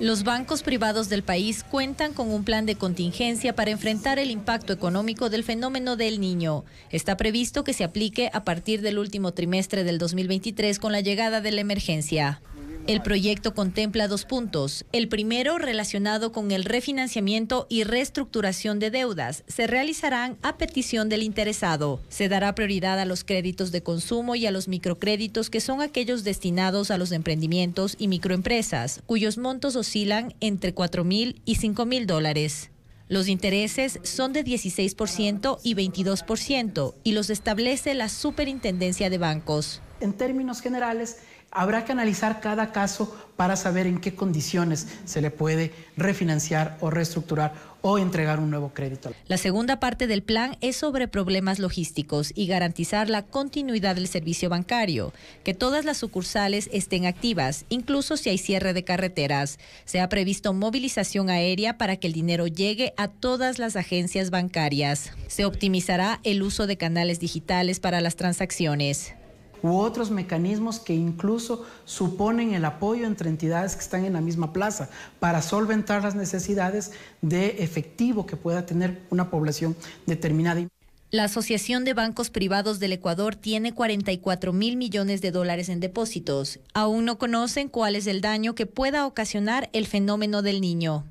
Los bancos privados del país cuentan con un plan de contingencia para enfrentar el impacto económico del fenómeno del niño. Está previsto que se aplique a partir del último trimestre del 2023 con la llegada de la emergencia. El proyecto contempla dos puntos. El primero, relacionado con el refinanciamiento y reestructuración de deudas, se realizarán a petición del interesado. Se dará prioridad a los créditos de consumo y a los microcréditos, que son aquellos destinados a los emprendimientos y microempresas, cuyos montos oscilan entre 4.000 mil y 5.000 mil dólares. Los intereses son de 16% y 22% y los establece la Superintendencia de Bancos en términos generales, habrá que analizar cada caso para saber en qué condiciones se le puede refinanciar o reestructurar o entregar un nuevo crédito. La segunda parte del plan es sobre problemas logísticos y garantizar la continuidad del servicio bancario, que todas las sucursales estén activas, incluso si hay cierre de carreteras. Se ha previsto movilización aérea para que el dinero llegue a todas las agencias bancarias. Se optimizará el uso de canales digitales para las transacciones u otros mecanismos que incluso suponen el apoyo entre entidades que están en la misma plaza para solventar las necesidades de efectivo que pueda tener una población determinada. La Asociación de Bancos Privados del Ecuador tiene 44 mil millones de dólares en depósitos. Aún no conocen cuál es el daño que pueda ocasionar el fenómeno del niño.